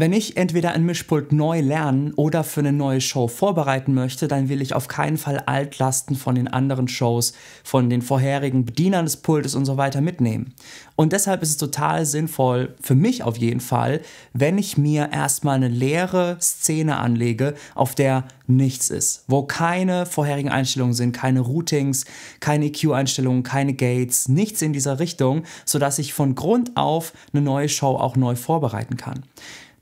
Wenn ich entweder ein Mischpult neu lernen oder für eine neue Show vorbereiten möchte, dann will ich auf keinen Fall Altlasten von den anderen Shows, von den vorherigen Bedienern des Pultes und so weiter mitnehmen. Und deshalb ist es total sinnvoll, für mich auf jeden Fall, wenn ich mir erstmal eine leere Szene anlege, auf der nichts ist, wo keine vorherigen Einstellungen sind, keine Routings, keine EQ-Einstellungen, keine Gates, nichts in dieser Richtung, sodass ich von Grund auf eine neue Show auch neu vorbereiten kann.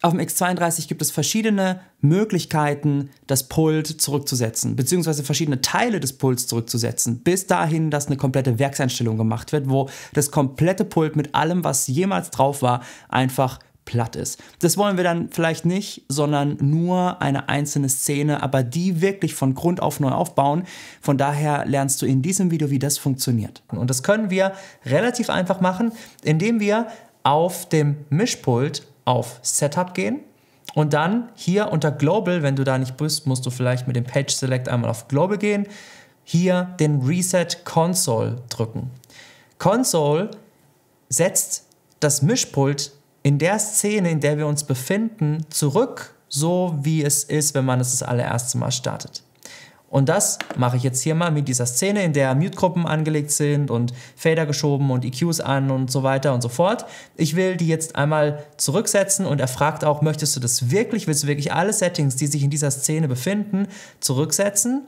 Auf dem X32 gibt es verschiedene Möglichkeiten, das Pult zurückzusetzen, beziehungsweise verschiedene Teile des Pults zurückzusetzen, bis dahin, dass eine komplette Werkseinstellung gemacht wird, wo das komplette Pult mit allem, was jemals drauf war, einfach platt ist. Das wollen wir dann vielleicht nicht, sondern nur eine einzelne Szene, aber die wirklich von Grund auf neu aufbauen. Von daher lernst du in diesem Video, wie das funktioniert. Und das können wir relativ einfach machen, indem wir auf dem Mischpult auf Setup gehen und dann hier unter Global, wenn du da nicht bist, musst du vielleicht mit dem Page Select einmal auf Global gehen, hier den Reset Console drücken. Console setzt das Mischpult in der Szene, in der wir uns befinden, zurück, so wie es ist, wenn man es das allererste Mal startet. Und das mache ich jetzt hier mal mit dieser Szene, in der Mute-Gruppen angelegt sind und Fader geschoben und EQs an und so weiter und so fort. Ich will die jetzt einmal zurücksetzen und er fragt auch, möchtest du das wirklich, willst du wirklich alle Settings, die sich in dieser Szene befinden, zurücksetzen?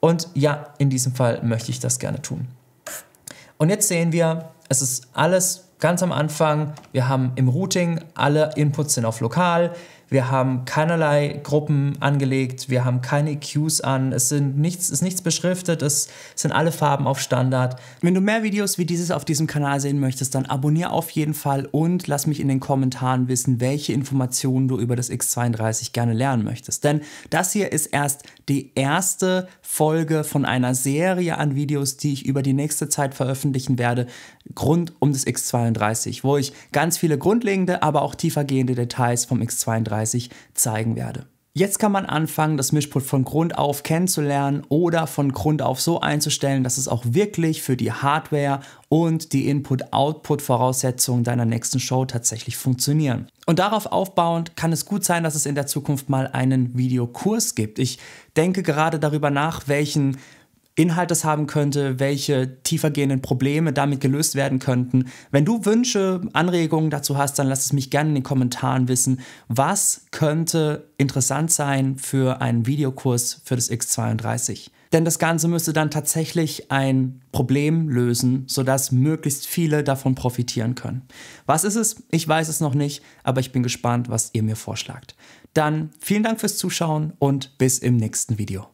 Und ja, in diesem Fall möchte ich das gerne tun. Und jetzt sehen wir, es ist alles ganz am Anfang. Wir haben im Routing alle Inputs sind auf lokal. Wir haben keinerlei Gruppen angelegt. Wir haben keine Cues an. Es sind nichts, ist nichts beschriftet. Es sind alle Farben auf Standard. Wenn du mehr Videos wie dieses auf diesem Kanal sehen möchtest, dann abonniere auf jeden Fall und lass mich in den Kommentaren wissen, welche Informationen du über das X32 gerne lernen möchtest. Denn das hier ist erst die erste Folge von einer Serie an Videos, die ich über die nächste Zeit veröffentlichen werde, rund um das X32, wo ich ganz viele grundlegende, aber auch tiefergehende Details vom X32 2030 zeigen werde. Jetzt kann man anfangen, das Mischpult von Grund auf kennenzulernen oder von Grund auf so einzustellen, dass es auch wirklich für die Hardware und die Input-Output-Voraussetzungen deiner nächsten Show tatsächlich funktionieren. Und darauf aufbauend kann es gut sein, dass es in der Zukunft mal einen Videokurs gibt. Ich denke gerade darüber nach, welchen Inhalt das haben könnte, welche tiefergehenden Probleme damit gelöst werden könnten. Wenn du Wünsche, Anregungen dazu hast, dann lass es mich gerne in den Kommentaren wissen. Was könnte interessant sein für einen Videokurs für das X32? Denn das Ganze müsste dann tatsächlich ein Problem lösen, sodass möglichst viele davon profitieren können. Was ist es? Ich weiß es noch nicht, aber ich bin gespannt, was ihr mir vorschlagt. Dann vielen Dank fürs Zuschauen und bis im nächsten Video.